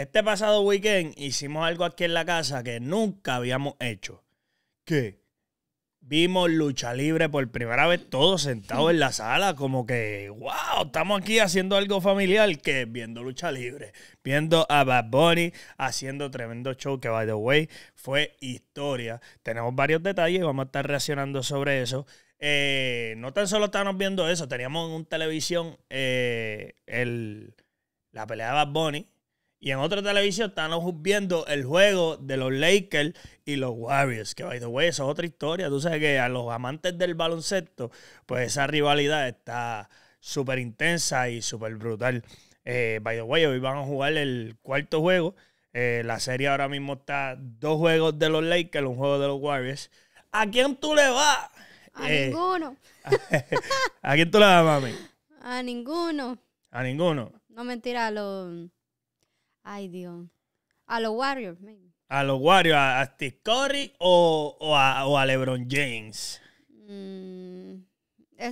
Este pasado weekend hicimos algo aquí en la casa que nunca habíamos hecho. ¿Qué? Vimos lucha libre por primera vez todos sentados en la sala, como que, wow, estamos aquí haciendo algo familiar, que viendo lucha libre, viendo a Bad Bunny haciendo tremendo show que, by the way, fue historia. Tenemos varios detalles, vamos a estar reaccionando sobre eso. Eh, no tan solo estábamos viendo eso, teníamos en un televisión eh, el, la pelea de Bad Bunny, y en otra televisión están viendo el juego de los Lakers y los Warriors. Que, by the way, eso es otra historia. Tú sabes que a los amantes del baloncesto, pues esa rivalidad está súper intensa y súper brutal. Eh, by the way, hoy van a jugar el cuarto juego. Eh, la serie ahora mismo está dos juegos de los Lakers, un juego de los Warriors. ¿A quién tú le vas? A eh, ninguno. ¿A quién tú le vas, mami? A ninguno. ¿A ninguno? No mentira, a los... Ay, Dios. A los Warriors, maybe. A los Warriors, a, a Steve Curry o, a, LeBron James. Mm.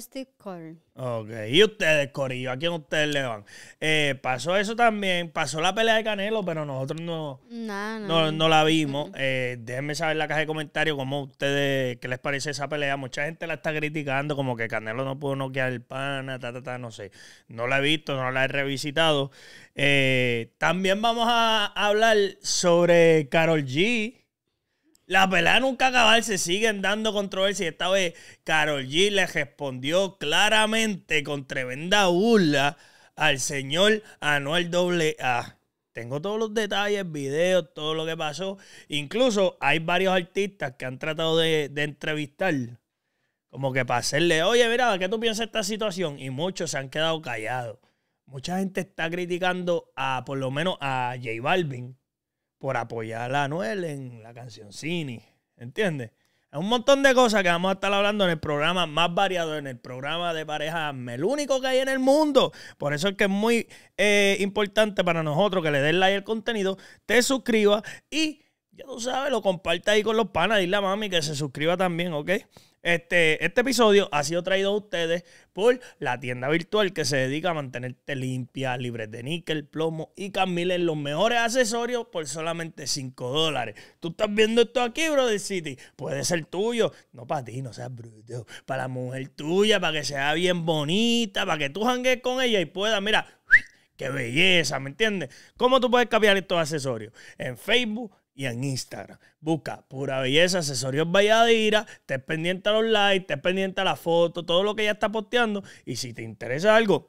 Steve Corey. Ok, y ustedes, Corillo, ¿a quién ustedes le van? Eh, pasó eso también, pasó la pelea de Canelo, pero nosotros no, no, la vimos. Eh, déjenme saber en la caja de comentarios cómo ustedes, qué les parece esa pelea. Mucha gente la está criticando, como que Canelo no pudo noquear el pana, ta, ta, ta, no sé. No la he visto, no la he revisitado. Eh, también vamos a hablar sobre Carol G la pelea nunca acabar, se siguen dando controversias. Esta vez Carol G le respondió claramente con tremenda burla al señor Anuel AA. Tengo todos los detalles, videos, todo lo que pasó. Incluso hay varios artistas que han tratado de, de entrevistar. Como que para hacerle, oye, mira, ¿qué tú piensas de esta situación? Y muchos se han quedado callados. Mucha gente está criticando a, por lo menos, a J Balvin por apoyar a Anuel en la canción Cine, ¿Entiendes? Hay un montón de cosas que vamos a estar hablando en el programa más variado, en el programa de pareja, el único que hay en el mundo. Por eso es que es muy eh, importante para nosotros que le den like al contenido, te suscribas y, ya tú sabes, lo compartas ahí con los panas. Dile a mami que se suscriba también, ¿ok? Este, este, episodio ha sido traído a ustedes por la tienda virtual que se dedica a mantenerte limpia, libre de níquel, plomo y en los mejores accesorios por solamente 5 dólares. Tú estás viendo esto aquí, Brother City. Puede ser tuyo. No para ti, no seas bruto. Para la mujer tuya, para que sea bien bonita, para que tú hangues con ella y puedas, mira, qué belleza, ¿me entiendes? ¿Cómo tú puedes cambiar estos accesorios? En Facebook y en Instagram. Busca Pura Belleza, Asesorios Valladira, estés pendiente a los likes, estés pendiente a la foto, todo lo que ella está posteando. Y si te interesa algo,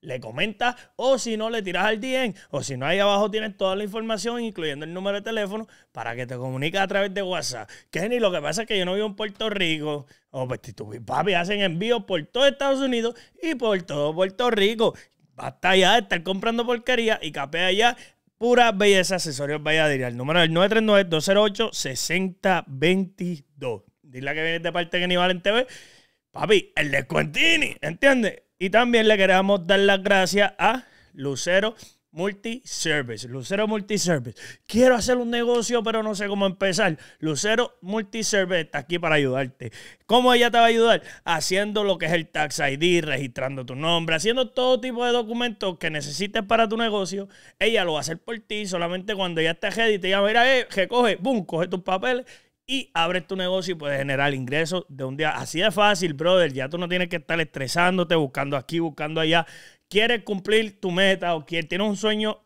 le comentas o si no, le tiras al DM. O si no, ahí abajo tienes toda la información, incluyendo el número de teléfono, para que te comuniques a través de WhatsApp. Kenny, lo que pasa es que yo no vivo en Puerto Rico. O oh, pues tú papi hacen envíos por todo Estados Unidos y por todo Puerto Rico. Basta ya de estar comprando porquería y capea ya Pura Belleza Accesorios Valladolid. El número es 939-208-6022. Dile que viene de parte de Aníbal en TV. Papi, el de Cuentini, ¿entiendes? Y también le queremos dar las gracias a Lucero Multiservice, Lucero Multiservice. Quiero hacer un negocio, pero no sé cómo empezar. Lucero Multiservice está aquí para ayudarte. ¿Cómo ella te va a ayudar? Haciendo lo que es el Tax ID, registrando tu nombre, haciendo todo tipo de documentos que necesites para tu negocio. Ella lo va a hacer por ti solamente cuando ya esté ready. Te llama, mira, eh, recoge, boom, coge tus papeles y abres tu negocio y puedes generar ingresos de un día. Así de fácil, brother. Ya tú no tienes que estar estresándote, buscando aquí, buscando allá quieres cumplir tu meta o que tienes un sueño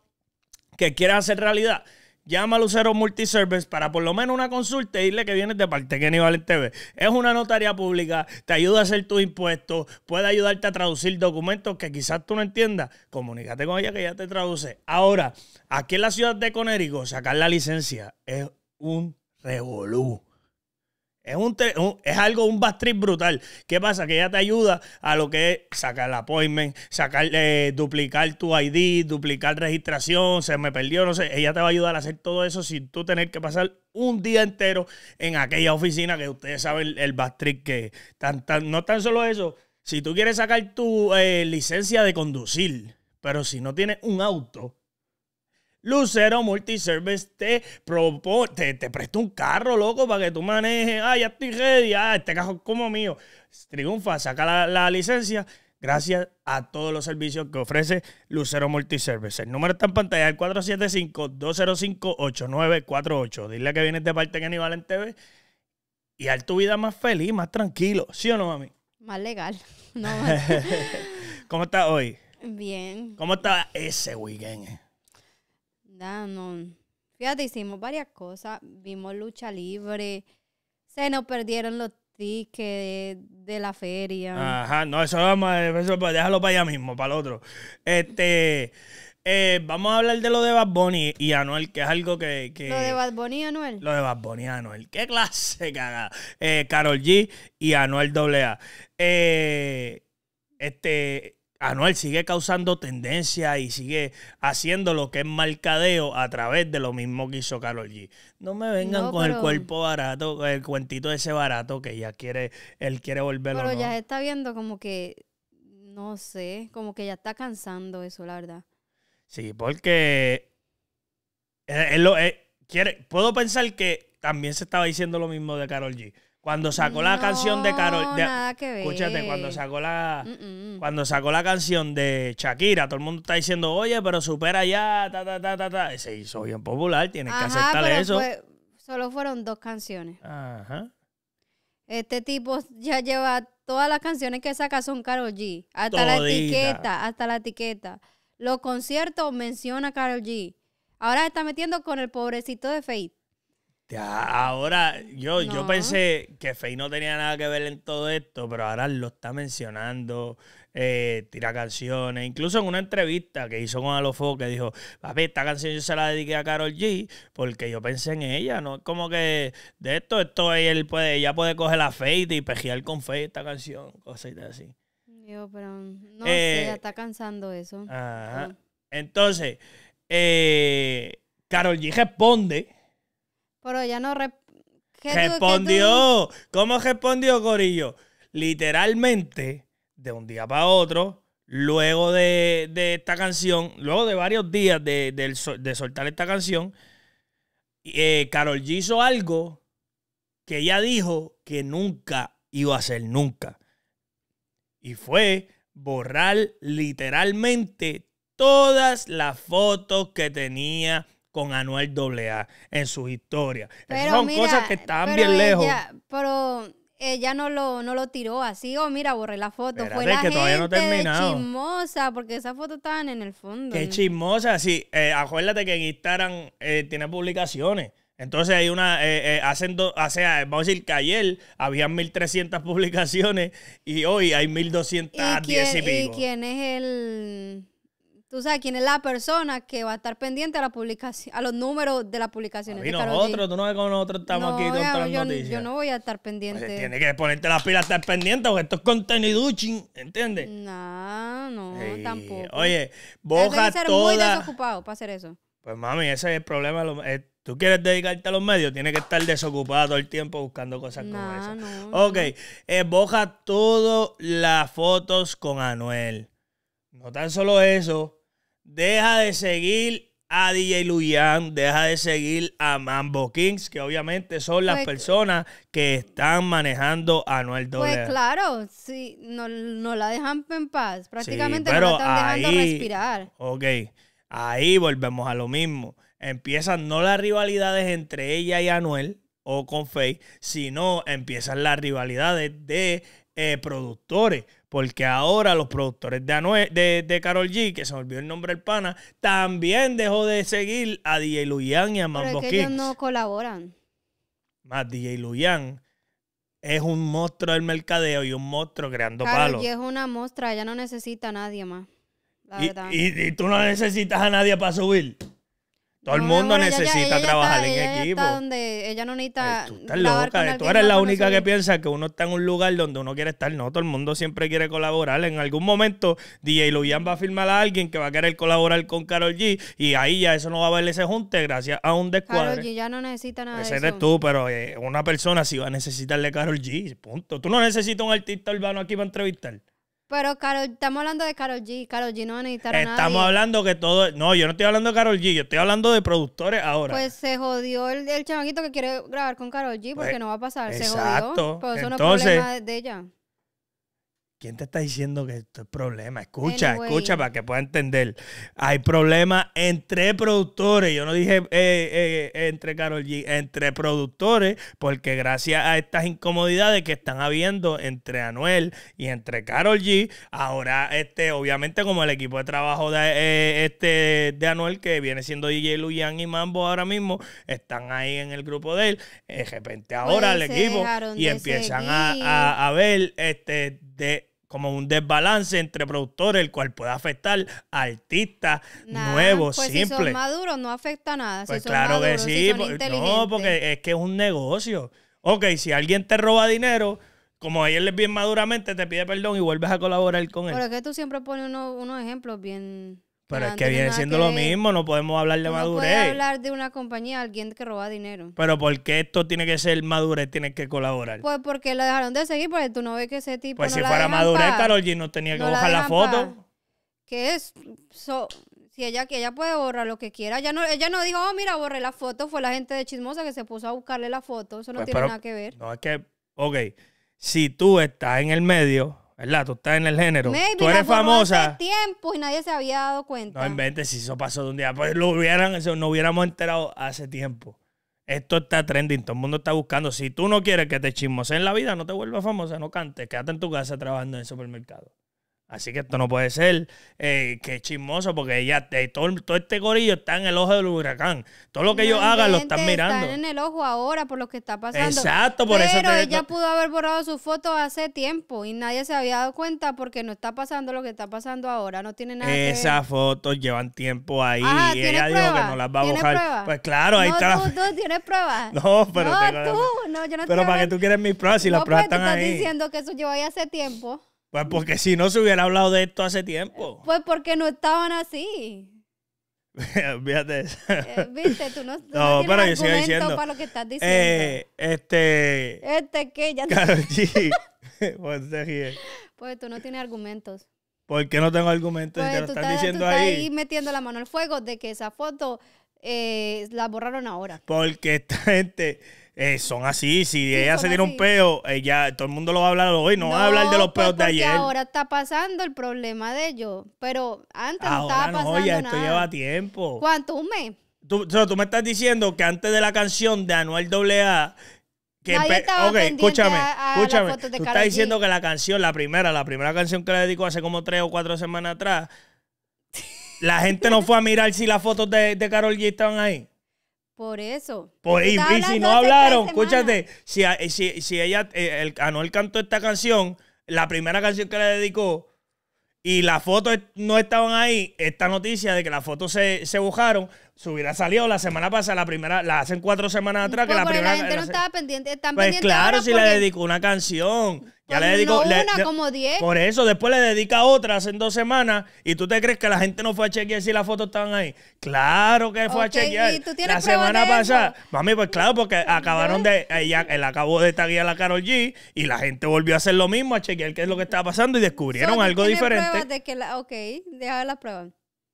que quieres hacer realidad, llama a Lucero Multiservice para por lo menos una consulta y e dile que vienes de parte Kenny Valente TV. Es una notaria pública, te ayuda a hacer tus impuestos, puede ayudarte a traducir documentos que quizás tú no entiendas. Comunícate con ella que ella te traduce. Ahora, aquí en la ciudad de Conérico, sacar la licencia es un revolú. Es, un, es algo, un backstrip brutal. ¿Qué pasa? Que ya te ayuda a lo que es sacar el appointment, sacar, eh, duplicar tu ID, duplicar registración, se me perdió, no sé. Ella te va a ayudar a hacer todo eso sin tú tener que pasar un día entero en aquella oficina que ustedes saben el, el que tan, tan, no tan solo eso. Si tú quieres sacar tu eh, licencia de conducir, pero si no tienes un auto, Lucero Multiservice te, propone, te, te presta un carro, loco, para que tú manejes. Ah, ya estoy ready. Ah, este carro es como mío. Triunfa, saca la, licencia gracias a todos los servicios que ofrece Lucero Multiservice. El número está en pantalla, el 475-205-8948. Dile que vienes de parte de Aníbal en TV y haz tu vida más feliz, más tranquilo. ¿Sí o no, mami? Más legal. No, ¿Cómo estás hoy? Bien. ¿Cómo está ese weekend? ¿verdad? No. Fíjate, hicimos varias cosas, vimos lucha libre, se nos perdieron los tickets de la feria. Ajá, no, eso, vamos eso pues, déjalo para allá mismo, para el otro. Este, eh, vamos a hablar de lo de Bad Bunny y Anuel, que es algo que... lo de Bad Bunny y Anuel. Lo de Bad Bunny y Anuel. ¿Qué clase, caga? Carol eh, G y Anuel AA. Eh, este Anuel sigue causando tendencia y sigue haciendo lo que es mercadeo a través de lo mismo que hizo Carol G. No me vengan con el cuerpo barato, el cuentito ese barato que ya quiere, él quiere volverlo. Pero ya se está viendo como que, no sé, como que ya está cansando eso, la verdad. Sí, porque eh, él, lo, eh, quiere, puedo pensar que también se estaba diciendo lo mismo de Carol G. Cuando sacó la canción de Carol. Escúchate, cuando sacó la. Cuando sacó la canción de Shakira, todo el mundo está diciendo, oye, pero supera ya, ta, ta, ta, ta, ta. Se hizo bien popular, tienes que aceptar eso. solo fueron dos canciones. Ajá. Este tipo ya lleva todas las canciones que saca son Carol G. Hasta la etiqueta, hasta la etiqueta. Los conciertos menciona Carol G. Ahora está metiendo con el pobrecito de Faith. Ahora, yo, yo pensé que Fey no tenía nada que ver en todo esto, pero ahora lo está mencionando, eh, tira canciones. Incluso en una entrevista que hizo con Alofo, que dijo, papi, esta canción yo se la dediqué a Carol G porque yo pensé en ella, ¿no? Es como que de esto, esto él puede, ella puede coger la Fey y pejear con Fey esta canción, cosas así. Yo, pero no eh, sé, ya está cansando eso. Entonces, Carol eh, G responde pero ya no... respondió. ¿Cómo respondió, Corillo? Literalmente, de un día para otro, luego de, esta canción, luego de varios días de, soltar esta canción, Carol eh, hizo algo que ella dijo que nunca iba a hacer nunca. Y fue borrar literalmente todas las fotos que tenía con Anuel AA en su historia. son cosas que están bien lejos. pero ella no lo, no lo tiró así, oh, mira, borré la foto. Fue la chismosa, porque esa foto estaban en el fondo. Qué chismosa, sí. Eh, acuérdate que en Instagram eh, tiene publicaciones. Entonces hay una, eh, eh, hacen, do, o sea, vamos a decir que ayer habían 1.300 publicaciones y hoy hay 1.210 ¿Y quién es el...? tú sabes quién es la persona que va a estar pendiente a la publicación, a los números de las publicaciones. Este y nosotros, tú no ves cómo nosotros estamos aquí todas noticias. Yo no voy a estar pendiente. Pues tienes que ponerte las pilas, estar pendiente, porque esto es contenido, ching. ¿entiendes? No, no, tampoco. Oye, boja ser muy desocupado para hacer eso. Pues mami, ese es el problema. Eh, tú quieres dedicarte a los medios, tienes que estar desocupado todo el tiempo buscando cosas como eso No, ok, no. Eh, boja todas las fotos con Anuel. No tan solo eso, Deja de seguir a DJ Luyan, deja de seguir a Mambo Kings, que obviamente son las pues personas que están manejando a Noel Doble. Pues claro, sí, no, la dejan en paz, prácticamente no la están dejando respirar. Ok, ahí volvemos a lo mismo. Empiezan no las rivalidades entre ella y Anuel o con Faye, sino empiezan las rivalidades de eh, productores porque ahora los productores de, de, Carol G, que se volvió el nombre del pana, también dejó de seguir a DJ Luyan y a Mambo Pero ellos no colaboran. Más DJ Luyan es un monstruo del mercadeo y un monstruo creando Carol palos. G es una monstrua, ella no necesita a nadie más. La verdad. y tú no necesitas a nadie para subir. Todo el mundo necesita trabajar en equipo. Está donde ella no necesita. tú estás loca. Tú eres la única que piensa que uno está en un lugar donde uno quiere estar. No, todo el mundo siempre quiere colaborar. En algún momento, DJ Luyan va a firmar a alguien que va a querer colaborar con Carol G. Y ahí ya eso no va a haber ese junte gracias a un descuadro Carol G ya no necesita nada. Ese eres tú, pero eh, una persona sí va a necesitarle Carol G. Punto. Tú no necesitas un artista urbano aquí para entrevistar. Pero Carol, estamos hablando de Carol G. Carol G no necesitar Estamos hablando que todo. No, yo no estoy hablando de Carol G. Yo estoy hablando de productores ahora. Pues se jodió el, el que quiere grabar con Carol G porque pues, no va a pasar. Se jodió. Pero pues eso Entonces, no es problema de ella. ¿Quién te está diciendo que esto es problema? Escucha, escucha para que pueda entender. Hay problemas entre productores. Yo no dije eh, eh, entre Carol G, entre productores, porque gracias a estas incomodidades que están habiendo entre Anuel y entre Carol G, ahora, este, obviamente, como el equipo de trabajo de, eh, este, de Anuel, que viene siendo DJ Luyan y Mambo ahora mismo, están ahí en el grupo de él. De repente ahora el equipo y empiezan a, a ver este como un desbalance entre productores, el cual puede afectar a artistas nuevos, simples. Si son maduros, no afecta nada. Pues claro que sí, pues, no, porque es que es un negocio. Ok, si alguien te roba dinero, como ayer es bien maduramente, te pide perdón y vuelves a colaborar con él. Pero es que tú siempre pones uno, unos ejemplos bien pero es que viene siendo lo mismo, no podemos hablar de madurez. hablar de una compañía, alguien que roba dinero. Pero ¿por qué esto tiene que ser madurez, tiene que colaborar? Pues porque la dejaron de seguir, porque tú no ves que ese tipo. Pues si fuera madurez, Carol G no tenía que bajar la, foto. Que es. si ella que ella puede borrar lo que quiera, ella no, ella no dijo, oh, mira, borré la foto, fue la gente de chismosa que se puso a buscarle la foto, eso no pues, tiene nada que ver. No, es que, ok, si tú estás en el medio, ¿Verdad? Tú estás en el género. tú eres famosa. Hace tiempo y nadie se había dado cuenta. No 20 si eso pasó de un día. Pues lo hubieran, eso no hubiéramos enterado hace tiempo. Esto está trending, todo el mundo está buscando. Si tú no quieres que te chismoseen en la vida, no te vuelvas famosa, no cantes, quédate en tu casa trabajando en el supermercado. Así que esto no puede ser. Eh, que chismoso, porque ya eh, todo, todo, este gorillo está en el ojo del huracán. Todo lo que ellos hagan lo están mirando. Están en el ojo ahora por lo que está pasando. Exacto, por eso. Pero ella pudo haber borrado su foto hace tiempo y nadie se había dado cuenta porque no está pasando lo que está pasando ahora. No tiene nada Esas fotos llevan tiempo ahí ah, y ella dijo que no las va a borrar. Pues claro, ahí está. Tú, tú tienes pruebas. No, pero no, tengo tú, no, yo no Pero para que tú quieres mis pruebas si las pues, pruebas pues, están tú estás diciendo que eso lleva ahí hace tiempo. Pues porque si no se hubiera hablado de esto hace tiempo. Eh, pues porque no estaban así. Fíjate. eso. Eh, viste, tú no, no, pero yo sigo diciendo. para lo que estás eh, diciendo. este. Este que ya. Claro, sí. pues, pues tú no tienes argumentos. ¿Por qué no tengo argumentos? Pues, lo tú estás, diciendo tú estás ahí. metiendo la mano al fuego de que esa foto la borraron ahora. Porque esta gente eh, son así, si ella se tiene un peo, ella, eh, todo el mundo lo va a hablar hoy, no, va a hablar de los peos pues, de ayer. Ahora está pasando el problema de ellos, pero antes no estaba no, pasando. esto lleva tiempo. ¿Cuánto? ¿Un mes? Tú, tú me estás diciendo que antes de la canción de Anuel AA que escúchame, a, escúchame. Tú estás diciendo que la canción, la primera, la primera canción que le dedicó hace como tres o cuatro semanas atrás, la gente no fue a mirar si las fotos de, de Carol G estaban ahí. Por eso. Por, y, si no hablaron, escúchate, si, si, si ella, eh, el, Anuel cantó esta canción, la primera canción que le dedicó, y las fotos no estaban ahí, esta noticia de que las fotos se, se bujaron, se hubiera salido la semana pasada, la primera, la hacen cuatro semanas atrás, que la primera. gente no estaba pendiente, están pues claro, si le dedicó una canción. Ya le pues dedicó. una, como diez. Por eso, después le dedica otra hacen dos semanas y tú te crees que la gente no fue a chequear si las fotos estaban ahí. Claro que fue a chequear. la semana pasada. Mami, pues claro, porque pues, acabaron de. Ella, él acabó de taguear a la Carol G y la gente volvió a hacer lo mismo, a chequear qué es lo que estaba pasando y descubrieron algo diferente. De que la, ok, deja las pruebas.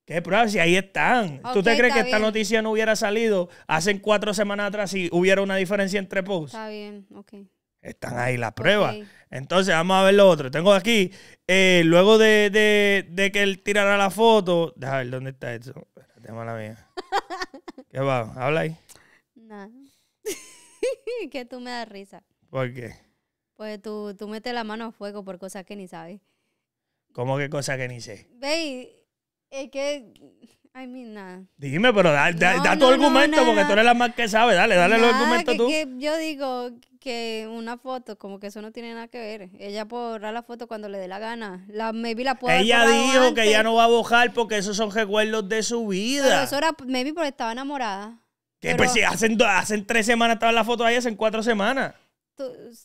¿Qué pruebas? Si ahí están. ¿Tú te crees que esta noticia no hubiera salido hace cuatro semanas atrás si hubiera una diferencia entre posts? Está bien, ok. Están ahí las pruebas. Entonces, vamos a ver lo otro. Tengo aquí, eh, luego de, que él tirara la foto. Déjame ver dónde está eso. Espérate, la mía. ¿Qué va? ¿Habla ahí? Nada. que tú me das risa. ¿Por qué? Pues tú, tú metes la mano a fuego por cosas que ni sabes. ¿Cómo que cosas que ni sé? Veis. Es que. I mean, nada. Dime, pero da, da, tu argumento, porque tú eres la más que sabe. Dale, dale los argumento tú. yo digo que una foto, como que eso no tiene nada que ver. Ella puede la foto cuando le dé la gana. La, maybe la puede Ella dijo que ella no va a bojar porque esos son recuerdos de su vida. Pero eso era, maybe porque estaba enamorada. Que pues si hacen, hacen tres semanas estaba la foto ahí, hacen cuatro semanas.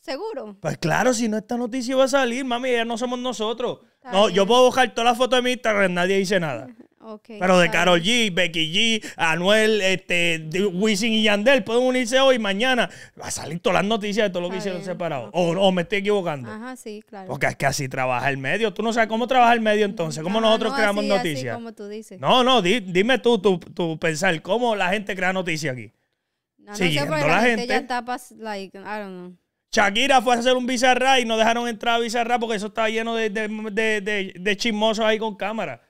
¿Seguro? Pues claro, si no, esta noticia va a salir, mami, ya no somos nosotros. No, yo puedo buscar todas las fotos de mi Instagram, nadie dice nada. Pero de Carol G, Becky G, Anuel, este, Wisin y Yandel pueden unirse hoy, mañana. Va a salir todas las noticias de todo lo que hicieron separados. O, me estoy equivocando. Ajá, sí, claro. Porque es que así trabaja el medio. Tú no sabes cómo trabaja el medio entonces. ¿Cómo nosotros creamos noticias? No, no, dime tú, tu, tu pensar, ¿cómo la gente crea noticias aquí? No, no sé, la, gente, ya está, like, I don't know. Shakira fue a hacer un bizarra y no dejaron entrar a bizarra porque eso estaba lleno de, de, chismosos ahí con cámara.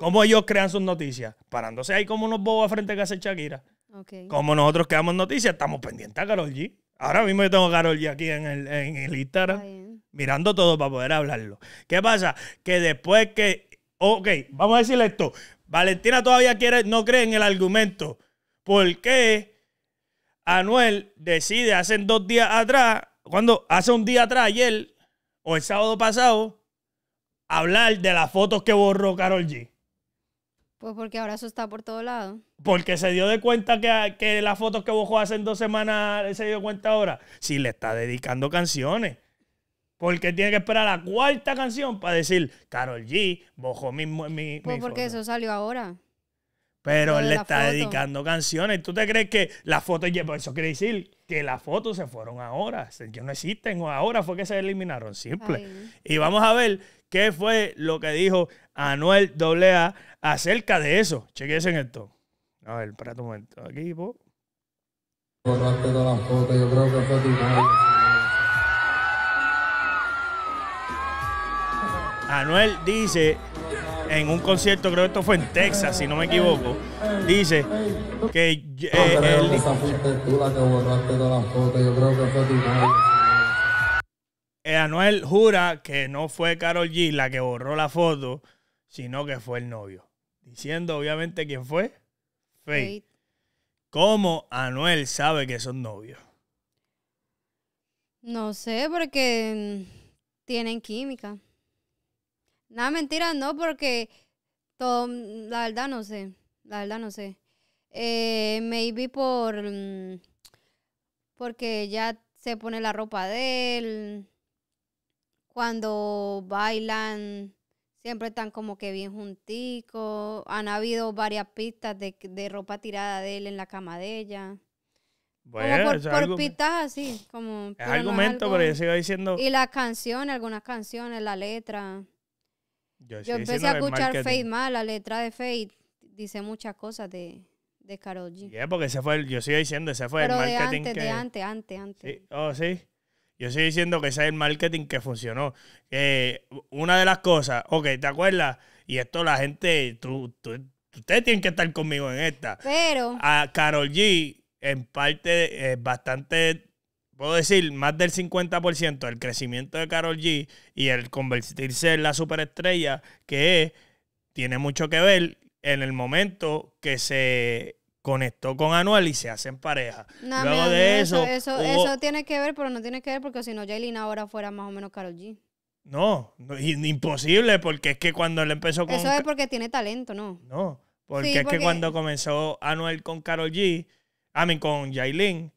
¿Cómo ellos crean sus noticias? Parándose ahí como unos bobos frente a casa Shakira. Okay. Como nosotros creamos noticias, estamos pendientes a Carol G. Ahora mismo yo tengo a Carol G aquí en el, en Instagram, mirando todo para poder hablarlo. ¿Qué pasa? Que después que. Ok, vamos a decirle esto. Valentina todavía quiere, no cree en el argumento. ¿Por qué? Anuel decide hace dos días atrás, cuando hace un día atrás, ayer o el sábado pasado, hablar de las fotos que borró Carol G. Pues porque ahora eso está por todo lado. Porque se dio de cuenta que, las fotos que borró hace dos semanas se dio cuenta ahora. Si le está dedicando canciones. Porque tiene que esperar la cuarta canción para decir, Carol G, bojó mi, Pues porque eso salió ahora. Pero él le está dedicando canciones. ¿Tú te crees que las fotos... Pues eso quiere decir que las fotos se fueron ahora. Que no existen o ahora. Fue que se eliminaron. Simple. Y vamos a ver qué fue lo que dijo Anuel AA acerca de eso. Chequense en esto. A ver, espera un momento. Aquí, po. Anuel dice en un concierto, creo que esto fue en Texas, si no me equivoco, dice que él... Eh, eh, Anuel jura que no fue Carol G la que borró la foto, sino que fue el novio. Diciendo obviamente quién fue. Faith. ¿Cómo Anuel sabe que son novios? No sé, porque mm, tienen química. Nada, mentiras, no, porque mm, la verdad no sé, la verdad no sé. Eh, maybe por... Mm, porque ya se pone la ropa de él. Cuando bailan, siempre están como que bien junticos. Han habido varias pistas de, ropa tirada de él en la cama de ella. Bueno, por, pistas así, como... Es argumento, pero yo sigo diciendo... Y las canciones, algunas canciones, la letra. Yo, empecé a escuchar Fade más, la letra de Fade dice muchas cosas de, de Karol G. porque ese fue el, yo sigo diciendo, ese fue el marketing de antes, de antes, antes, antes. Oh, sí. Yo sigo diciendo que ese es el marketing que funcionó. Eh, una de las cosas, ok, ¿te acuerdas? Y esto la gente, ustedes tienen que estar conmigo en esta. Pero... A Carol G, en parte, es eh, bastante puedo decir, más del 50% del crecimiento de Carol G y el convertirse en la superestrella que es, tiene mucho que ver en el momento que se conectó con Anuel y se hacen pareja. Luego de eso... Eso, tiene que ver, pero no tiene que ver porque si no, Jailin ahora fuera más o menos Carol G. No, imposible, porque es que cuando él empezó con... Eso es porque tiene talento, ¿no? No, porque, es que cuando comenzó Anuel con Carol G, a mean, con Jailin,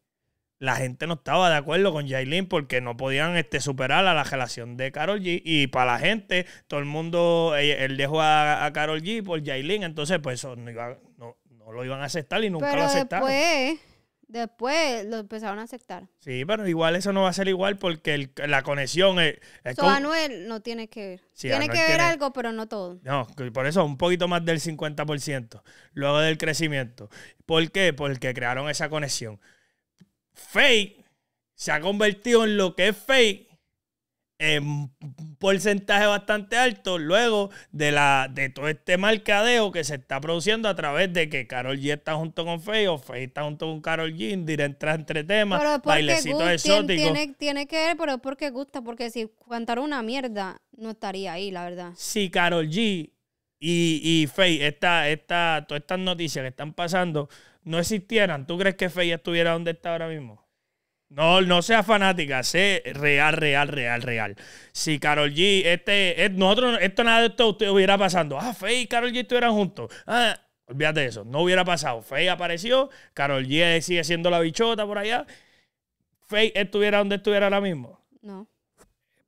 la gente no estaba de acuerdo con Jailin porque no podían este, superar a la relación de Carol G. Y para la gente, todo el mundo, eh, él, dejó a, Carol G por Jailin, entonces pues eso no, lo iban a aceptar y nunca lo aceptaron. Después, después lo empezaron a aceptar. Sí, pero igual eso no va a ser igual porque la conexión es... so, no tiene que ver. tiene que ver algo, pero no todo. No, por eso un poquito más del 50%, luego del crecimiento. ¿Por qué? Porque crearon esa conexión fake se ha convertido en lo que es fake en un porcentaje bastante alto luego de, la, de todo este mercadeo que se está produciendo a través de que Carol G está junto con feo o Faye está junto con Carol G, entrar entre temas, bailecitos exóticos. Tiene, tiene, que ver, pero es porque gusta, porque si cantara una mierda no estaría ahí, la verdad. Si Carol G y, y Faye, todas estas noticias que están pasando no existieran, ¿tú crees que Faye estuviera donde está ahora mismo? No, no sea fanática, sé real, real, real, real. Si Carol G, este, eh, nosotros, esto nada de esto hubiera pasado Ah, Faye y Carol G estuvieran juntos. Ah, olvídate de eso, no hubiera pasado. Faye apareció, Carol G sigue siendo la bichota por allá. Faye estuviera donde estuviera ahora mismo. No.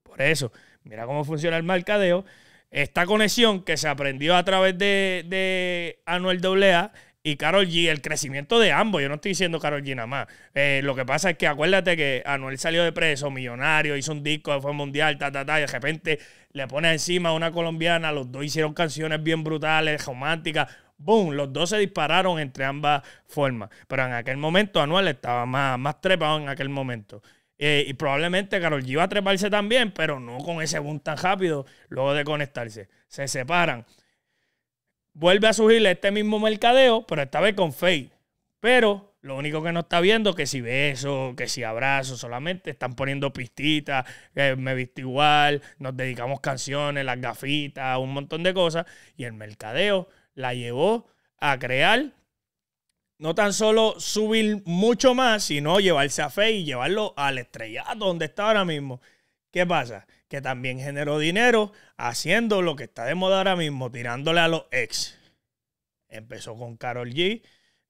Por eso, mira cómo funciona el mercadeo esta conexión que se aprendió a través de, Anuel AA y Carol G, el crecimiento de ambos. Yo no estoy diciendo Carol G nada más. Eh, lo que pasa es que acuérdate que Anuel salió de preso, millonario, hizo un disco, fue mundial, ta, ta, ta, y de repente le pone encima a una colombiana, los dos hicieron canciones bien brutales, románticas. ¡Boom! Los dos se dispararon entre ambas formas. Pero en aquel momento Anuel estaba más, más trepado en aquel momento. Eh, y probablemente Carol G a treparse también, pero no con ese boom tan rápido luego de conectarse. Se separan. Vuelve a surgirle este mismo mercadeo, pero esta vez con Faye. Pero lo único que no está viendo que si beso, que si abrazo, solamente están poniendo pistitas, eh, me visto igual, nos dedicamos canciones, las gafitas, un montón de cosas. Y el mercadeo la llevó a crear no tan solo subir mucho más, sino llevarse a Fe y llevarlo al estrellato donde está ahora mismo. ¿Qué pasa? Que también generó dinero haciendo lo que está de moda ahora mismo, tirándole a los ex. Empezó con Carol G,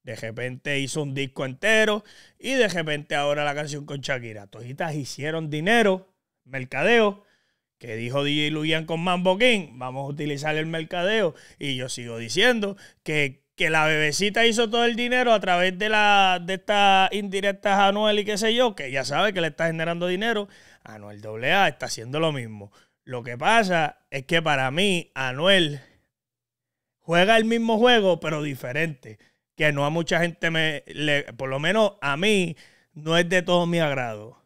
de repente hizo un disco entero y de repente ahora la canción con Shakira. Tojitas hicieron dinero, mercadeo, que dijo DJ Luian con Mambo King, vamos a utilizar el mercadeo. Y yo sigo diciendo que que la bebecita hizo todo el dinero a través de, la, de estas indirectas a Anuel y qué sé yo, que ya sabe que le está generando dinero, Anuel AA está haciendo lo mismo. Lo que pasa es que para mí Anuel juega el mismo juego, pero diferente. Que no a mucha gente me. por lo menos a mí, no es de todo mi agrado.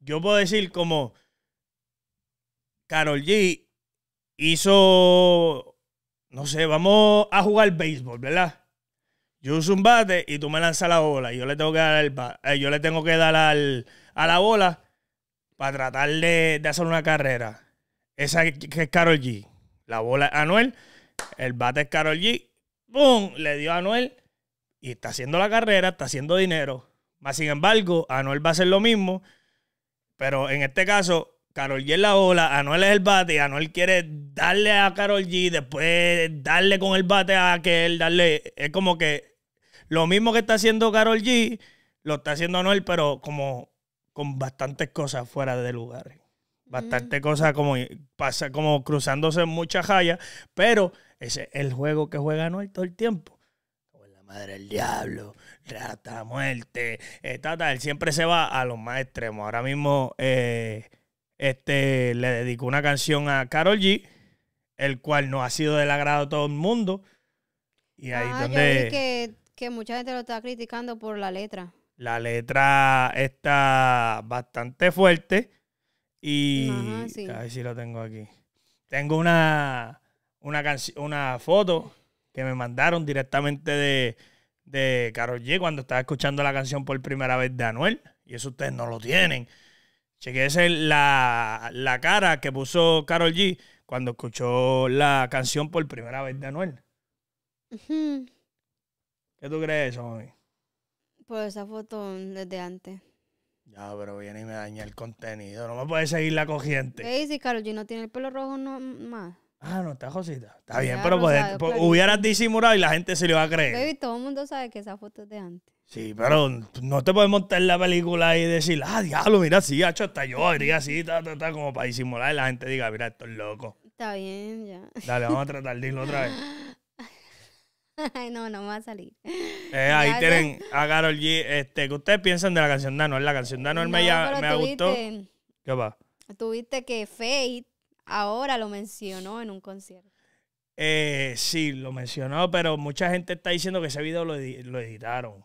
Yo puedo decir como. Carol G hizo no sé, vamos a jugar béisbol, ¿verdad? Yo uso un bate y tú me lanzas la bola y yo le tengo que dar, el eh, yo le tengo que dar al, a la bola para tratar de, hacer una carrera. Esa que es Carol G. La bola es Anuel, el bate es Carol G. ¡Bum! Le dio a Anuel y está haciendo la carrera, está haciendo dinero. Más sin embargo, Anuel va a hacer lo mismo, pero en este caso Carol G es la ola, Anuel es el bate, Anuel quiere darle a Carol G, después darle con el bate a aquel, darle. Es como que lo mismo que está haciendo Carol G, lo está haciendo Anuel, pero como con bastantes cosas fuera de lugar. Bastantes cosas como, pasa, como cruzándose en muchas rayas, pero ese es el juego que juega Anuel todo el tiempo. Con la madre del diablo, rata, muerte, eh, Él siempre se va a los más extremos. Ahora mismo. Eh, este, le dedicó una canción a Carol G, el cual no ha sido del agrado de todo el mundo. Y ahí ah, donde. que, mucha gente lo está criticando por la letra. La letra está bastante fuerte. Y. A ver si lo tengo aquí. Tengo una, una, una foto que me mandaron directamente de, de Karol G cuando estaba escuchando la canción por primera vez de Anuel. Y eso ustedes no lo tienen. Chequense la, la cara que puso Carol G cuando escuchó la canción por primera vez de Anuel. ¿Qué tú crees, eso, mami? Por pues esa foto desde antes. Ya, pero viene y me daña el contenido. No me puede seguir la cogiente. ¿Qué Carol G? ¿No tiene el pelo rojo no, más? Ah, no, está Josita. Está bien, pero pues, hubieras disimulado y la gente se le va a creer. Baby, todo el mundo sabe que esa foto es de antes. Sí, pero no te puedes montar la película y decir, ah, diablo, mira, sí, ha hecho hasta yo diría así, como para disimular y la gente diga, mira, esto es loco. Está bien, ya. Dale, vamos a tratar, de irlo otra vez. Ay, no, no me va a salir. Eh, ahí tienen a Carol G. Este, que ustedes piensan de la canción de Anuel? La canción Dano? me, ya, me gustó. ¿Qué va? Tuviste que Faith ahora lo mencionó en un concierto. Eh, sí, lo mencionó, pero mucha gente está diciendo que ese video lo editaron.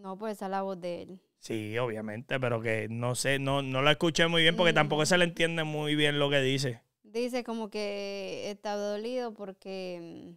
No, pues esa es la voz de él. Sí, obviamente, pero que no sé, no, no la escuché muy bien porque tampoco se le entiende muy bien lo que dice. Dice como que está dolido porque. Mm,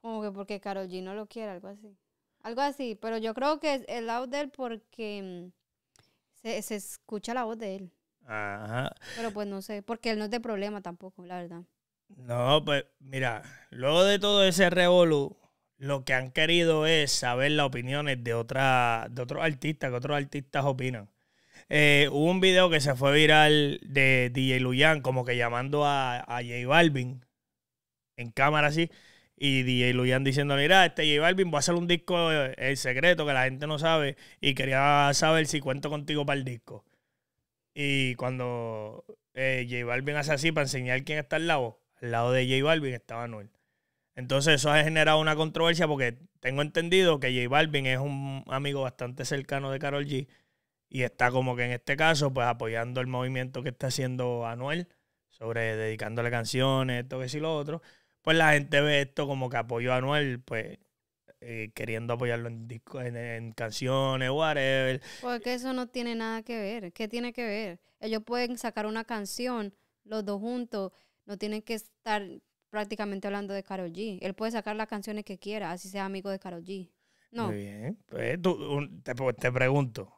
como que porque Carol no lo quiere, algo así. Algo así, pero yo creo que es el lado de él porque mm, se, se escucha la voz de él. Ajá. Pero pues no sé, porque él no es de problema tampoco, la verdad. No, pues mira, luego de todo ese revolú, lo que han querido es saber las opiniones de, otra, de otros artistas, que otros artistas opinan. Eh, hubo un video que se fue viral de DJ Luyan, como que llamando a, J Balvin en cámara así. Y DJ Luyan diciendo, mira, este J Balvin va a hacer un disco eh, el secreto que la gente no sabe y quería saber si cuento contigo para el disco. Y cuando eh, J Balvin hace así para enseñar quién está al lado, al lado de J Balvin estaba Noel. Entonces eso ha generado una controversia porque tengo entendido que J Balvin es un amigo bastante cercano de Carol G y está como que en este caso pues apoyando el movimiento que está haciendo Anuel sobre dedicándole canciones, esto que sí lo otro. Pues la gente ve esto como que apoyó a Anuel, pues eh, queriendo apoyarlo en, disco, en, en, canciones, whatever. Porque eso no tiene nada que ver. ¿Qué tiene que ver? Ellos pueden sacar una canción los dos juntos, no tienen que estar prácticamente hablando de Karol G. Él puede sacar las canciones que quiera, así sea amigo de Karol G. No. Muy bien. Pues, te, pues, te, pregunto.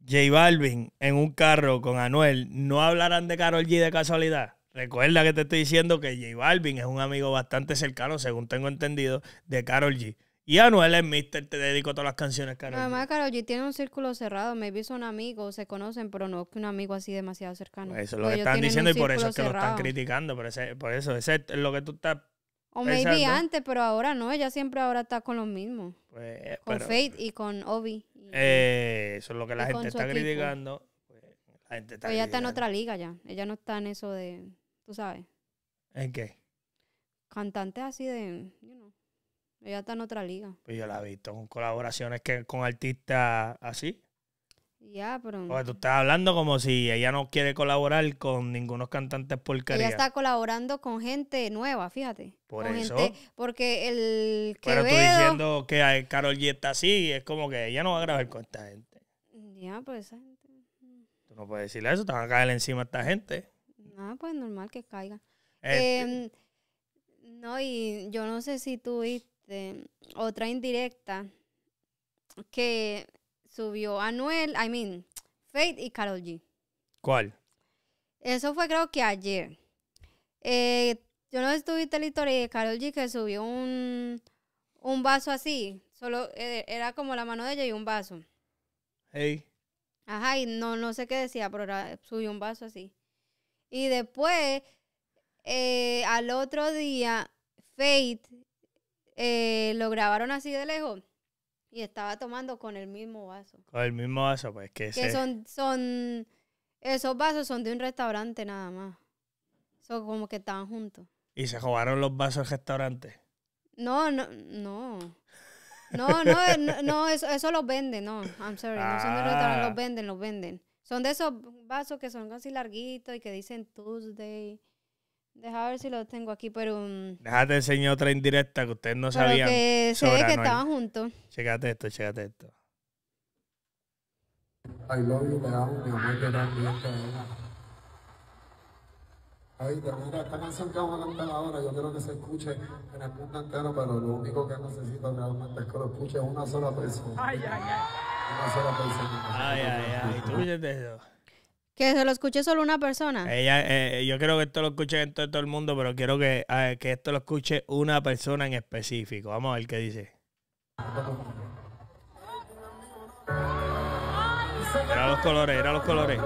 J Balvin en un carro con Anuel, ¿no hablarán de Karol G de casualidad? Recuerda que te estoy diciendo que J Balvin es un amigo bastante cercano, según tengo entendido, de Karol G. Y Anuel es mister, te dedico todas las canciones, Karol Además, Carol G tiene un círculo cerrado. Maybe son amigos, se conocen, pero no un amigo así demasiado cercano. Pues eso lo están diciendo y por eso es que lo están criticando. por por eso, ese es lo que tú estás... O maybe antes, pero ahora no. Ella siempre ahora está con los mismos. Pues, con Faith y con Obi. Eh, eso es lo que la pues, gente está criticando. está pero ella está en otra liga ya. Ella no está en eso de... ¿Tú sabes? ¿En qué? Cantante así de... Ella está en otra liga. Pues yo la he visto con colaboraciones con artistas así. Ya, pero. tú estás hablando como si ella no quiere colaborar con ningunos cantantes porquerías. Ella está colaborando con gente nueva, fíjate. Por eso. porque el. Pero tú diciendo que Carol G está así, es como que ella no va a grabar con esta gente. Ya, pues esa gente. Mm. Tú no puedes decirle eso, te van a caer encima a esta gente. No, pues normal que caiga este em, no, y yo no sé si tú viste este, otra indirecta que subió Anuel, I mean, Faith y Carol G. ¿Cuál? Eso fue creo que ayer. Eh, yo no estuviste la historia de Carol G que subió un, un vaso así. Solo eh, era como la mano de ella y un vaso. Ajá, y no, no sé qué decía, pero subió un vaso así. Y después, eh, al otro día, Faith eh, lo grabaron así de lejos y estaba tomando con el mismo vaso. Con el mismo vaso, pues que, que son son esos vasos son de un restaurante nada más. Son como que estaban juntos. ¿Y se jugaron los vasos del restaurante? No, no, no. No, no, no, eso, eso, los venden, no. I'm sorry, no son de restaurante, los ah. venden, los venden. Son de esos vasos que son casi larguitos y que dicen Tuesday. Deja ver si lo tengo aquí, pero... Um, Déjate enseñar otra indirecta que ustedes no pero sabían. que sé que estaban juntos. Checate esto, chécate esto. I love you, te amo, mi amor, te amo, te amo. Ay, mira, esta canción que vamos a cantar ahora, yo quiero que se escuche en el mundo entero, pero lo único que necesito realmente es que lo escuche una sola persona. Ay, ay, ay. Una sola persona. Ay, ay, ay, tú eso. Que se lo escuche solo una persona. Ella, eh, yo creo que esto lo escuche en todo, el mundo, pero quiero que, ah, que esto lo escuche una persona en específico. Vamos a ver qué dice. Era los colores, era los colores.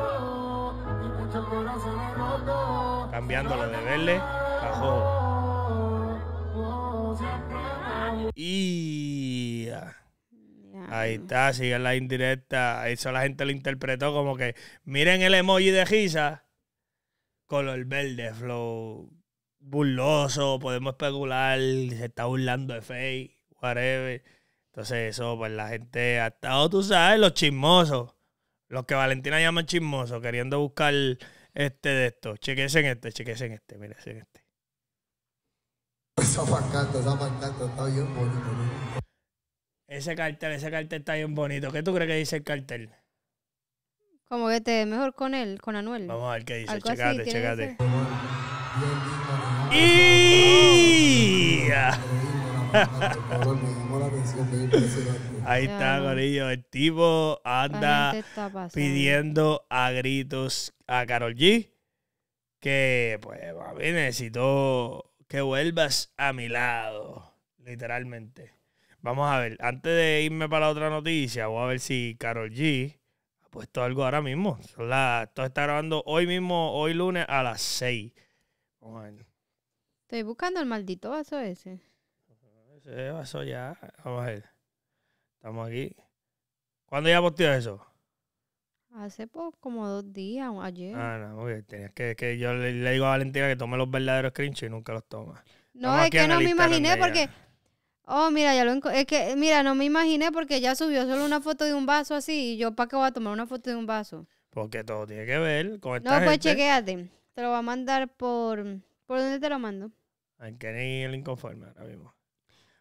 Cambiándolo de verde a rojo. Y... Ahí está, sigue la indirecta. Eso la gente lo interpretó como que miren el emoji de Giza, color verde, flow burloso, podemos especular, se está burlando de Faye, whatever. Entonces eso, pues la gente, hasta tú sabes, los chismosos, los que Valentina llama chismosos, queriendo buscar este de estos. este este, miren este, mira, este. está bien bonito. Ese cartel, ese cartel está bien bonito. ¿Qué tú crees que dice el cartel? Como que te este, mejor con él, con Anuel. Vamos a ver qué dice. chécate, checate, checate. Ahí está, Gorillo. El tipo anda pidiendo a gritos a Carol G que, pues, mí necesito que vuelvas a mi lado, literalmente. Vamos a ver, antes de irme para la otra noticia, voy a ver si Carol G ha puesto algo ahora mismo. La, esto está grabando hoy mismo, hoy lunes a las 6. Estoy buscando el maldito vaso ese. Ese vaso ya. Vamos a ver. Estamos aquí. ¿Cuándo ya posteó eso? Hace como dos días, ayer. Ah, no, muy Tenías que, yo le, digo a Valentina que tome los verdaderos screenshots y nunca los toma. No, es que no me imaginé porque Oh, mira, ya lo Es que, mira, no me imaginé porque ya subió solo una foto de un vaso así y yo, ¿para qué voy a tomar una foto de un vaso? Porque todo tiene que ver con esta No, pues chequéate. Te lo voy a mandar por... ¿Por dónde te lo mando? Al Kenny el inconforme ahora mismo.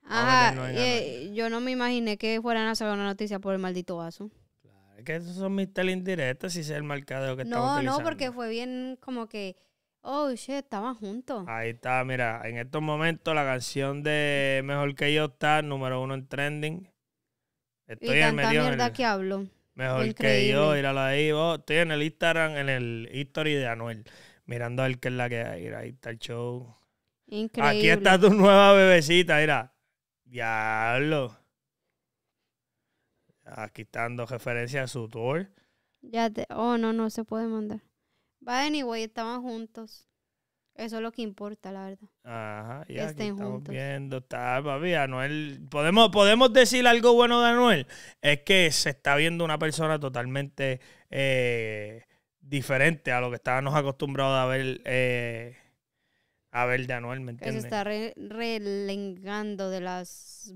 Ajá, ah, eh, yo no me imaginé que fueran a hacer una noticia por el maldito vaso. Claro, es que esos son mis telindirectos y se el mercado que no, No, no, porque fue bien como que Oh, shit, estaban juntos. Ahí está, mira, en estos momentos la canción de Mejor que yo está número uno en trending. Estoy en mierda que hablo. Mejor que yo, míralo ahí. estoy en el Instagram, en el history de Anuel, mirando el que es la que hay. Ahí está el show. Increíble. Aquí está tu nueva bebecita, mira. Diablo. Aquí está dando referencia a su tour. Ya te, oh, no, no se puede mandar. Va, anyway, estaban juntos. Eso es lo que importa, la verdad. Ajá, ya que estén estamos juntos. viendo, está, ¿podemos, podemos decir algo bueno de Anuel. Es que se está viendo una persona totalmente eh, diferente a lo que estábamos acostumbrados a ver, eh, a ver de Anuel, ¿me entiendes? se está relengando de las,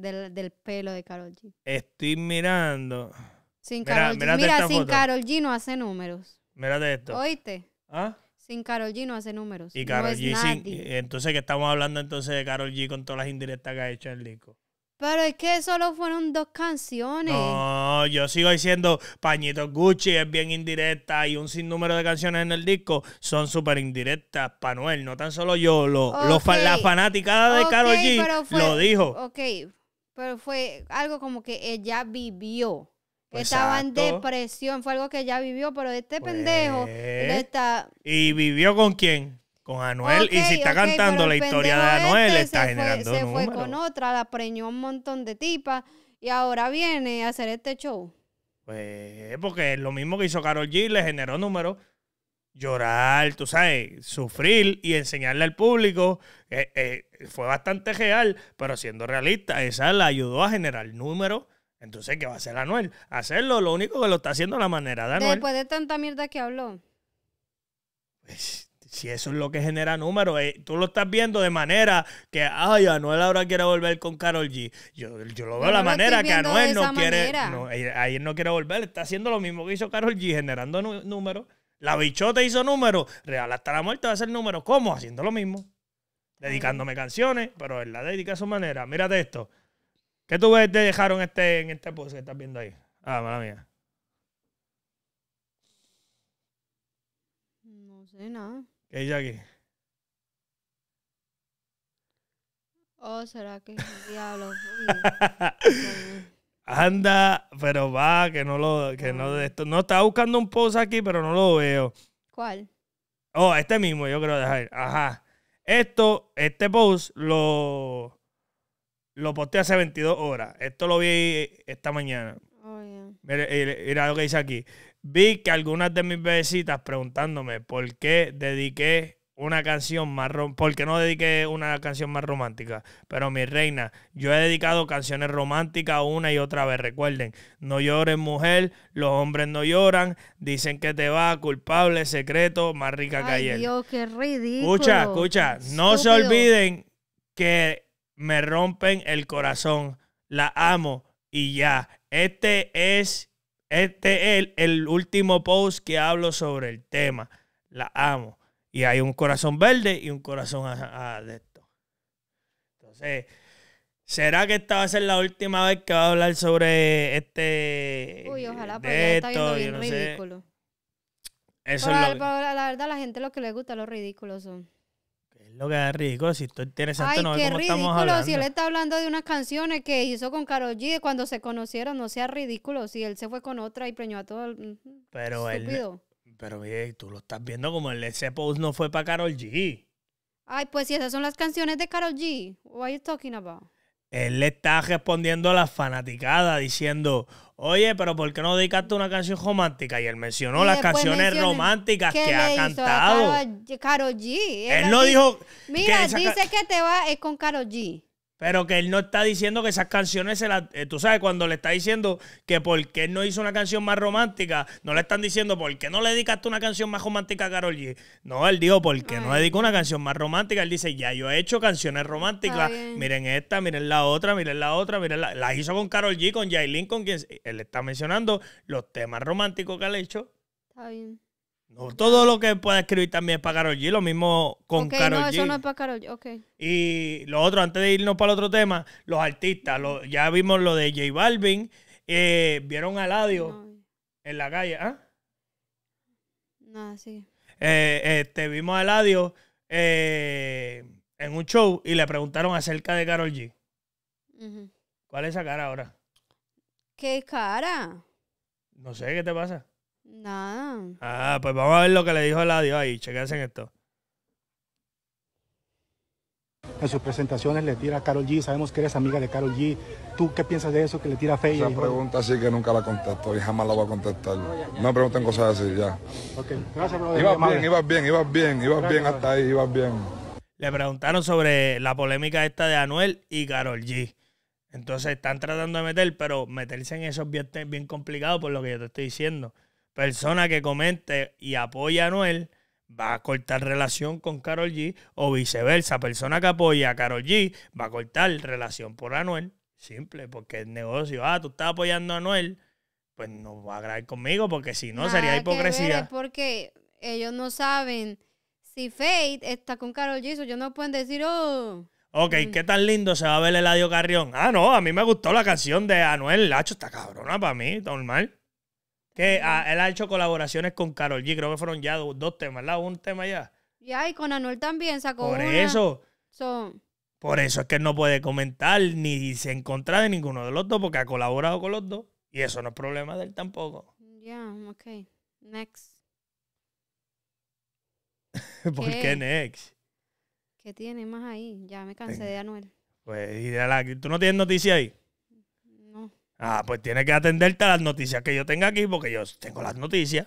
del pelo de Karol G. Estoy mirando. Sin Mira, Mira, sin Carol Karol G no hace números. Mira de esto. ¿Oíste? ¿Ah? Sin Carol G no hace números. Y Carol no G sin, Entonces, que estamos hablando entonces de Carol G con todas las indirectas que ha hecho en el disco? Pero es que solo fueron dos canciones. No, yo sigo diciendo Pañito Gucci es bien indirecta y un sinnúmero de canciones en el disco son súper indirectas. Para Noel, no tan solo yo, lo, la fanática de Carol G lo dijo. Ok, pero fue algo como que ella vivió. Pues estaba en depresión. Fue algo que ya vivió, pero este pues, pendejo está... ¿Y vivió con quién? Con Anuel. y si está cantando la historia de Anuel, este está generando Se fue con otra, la preñó un montón de tipas y ahora viene a hacer este show. Pues porque lo mismo que hizo Carol G le generó números. Llorar, tú sabes, sufrir y enseñarle al público eh, eh, fue bastante real, pero siendo realista, esa la ayudó a generar números entonces, ¿qué va a hacer Anuel? Hacerlo, lo único que lo está haciendo la manera de Anuel. Después de tanta mierda que habló. Pues, si eso es lo que genera números, eh, tú lo estás viendo de manera que, ay, Anuel ahora quiere volver con Carol G. Yo, lo veo de la manera que Anuel no quiere. No, ahí no quiere volver, está haciendo lo mismo que hizo Carol G, generando números. La bichota hizo números, Real hasta la muerte va a hacer números. ¿Cómo? Haciendo lo mismo. Dedicándome canciones, pero él la dedica a su manera. Mírate esto. ¿Qué tú te dejaron este, en este post que estás viendo ahí? Ah, mala mía. No sé nada. ¿Qué dice aquí? Oh, será que diablo. Anda, pero va, que no lo, no ah. esto. No estaba buscando un post aquí, pero no lo veo. ¿Cuál? Oh, este mismo, yo creo dejar. Ajá. Esto, este post lo lo posteé hace 22 horas. Esto lo vi eh, esta mañana. Oh, eh, mira, lo que dice aquí. Vi que algunas de mis bebecitas preguntándome por qué dediqué una canción más qué no dediqué una canción más romántica. Pero mi reina, yo he dedicado canciones románticas una y otra vez. Recuerden, no llores mujer, los hombres no lloran, dicen que te va culpable, secreto, más rica Ay, que ayer. Dios, qué ridículo. Escucha, escucha, no se olviden que me rompen el corazón. La amo y ya. Este es, este el, el último post que hablo sobre el tema. La amo. Y hay un corazón verde y un corazón de esto. Entonces, ¿será que esta va a ser la última vez que va a hablar sobre este. Uy, ojalá, porque está viendo bien ridículo. Eso es lo... la, la verdad, la gente lo que le gusta, los ridículos son lo que es ridículo, si interesante, Ay, no qué ridículo, Si él está hablando de unas canciones que hizo con Karol G cuando se conocieron, no sea ridículo. Si él se fue con otra y preñó a todo el. Pero él. Pero tú lo estás viendo como el ese post no fue para Karol G. Ay, pues si esas son las canciones de Karol G. What are you talking about? él le está respondiendo a la fanaticada diciendo, oye, pero ¿por qué no dedicaste una canción romántica? Y él mencionó las canciones románticas que, ha cantado. Karol G. Él, él no dijo... Mira, dice que te va es con Karol G. Pero que él no está diciendo que esas canciones se las. Eh, tú sabes, cuando le está diciendo que por qué no hizo una canción más romántica, no le están diciendo por qué no le dedicaste una canción más romántica a Carol G. No, él dijo por qué no no dedicó una canción más romántica. Él dice, ya yo he hecho canciones románticas. Miren esta, miren la otra, miren la otra, miren la. Las hizo con Carol G, con Jailin, con quien. Él está mencionando los temas románticos que ha hecho. Está bien todo lo que pueda escribir también es para Carol G. Lo mismo con Karol no, Eso no es para Carol G. Okay. Y lo otro, antes de irnos para el otro tema, los artistas. Lo, ya vimos lo de J Balvin. Eh, vieron a Ladio en la calle. ¿Ah? No, sí. Eh, este, vimos a Ladio eh, en un show y le preguntaron acerca de Carol G. ¿Cuál es esa cara ahora? ¿Qué cara? No sé, ¿qué te pasa? Nada. Ah, pues vamos a ver lo que le dijo Ladio ahí. Chequense esto. En sus presentaciones le tira a Carol G. Sabemos que eres amiga de Carol G. ¿Tú qué piensas de eso que le tira a Faye? Esa pregunta sí que nunca la contesto y jamás la voy a contestar. No, me pregunten cosas así, ya. Ok, gracias, Ibas bien, ibas bien, ibas bien, ibas bien hasta ahí, ibas bien. Le preguntaron sobre la polémica esta de Anuel y Carol G. Entonces están tratando de meter, pero meterse en eso es bien, bien complicado por lo que yo te estoy diciendo persona que comente y apoya a Anuel va a cortar relación con Carol G o viceversa, persona que apoya a Carol G va a cortar relación por Anuel, simple, porque el negocio, ah, tú estás apoyando a Anuel, pues no va a grabar conmigo porque si no sería hipocresía. Es porque ellos no saben si Fate está con Carol G, eso ellos no pueden decir, oh, Ok, ¿qué tan lindo se va a ver el Eladio Carrión? Ah, no, a mí me gustó la canción de Anuel Lacho, está cabrona para mí, normal. Que ah, él ha hecho colaboraciones con Carol G, creo que fueron ya dos, temas, ¿verdad? Un tema ya. Ya, y con Anuel también sacó Por eso. Por eso es que él no puede comentar ni se encontrar de ninguno de los dos porque ha colaborado con los dos. Y eso no es problema de él tampoco. Ya, ok. Next. ¿Por ¿Qué? next? ¿Qué tiene más ahí? Ya me cansé de Anuel. Pues, y de la, ¿tú no tienes noticia ahí? Ah, pues tienes que atenderte a las noticias que yo tenga aquí, porque yo tengo las noticias.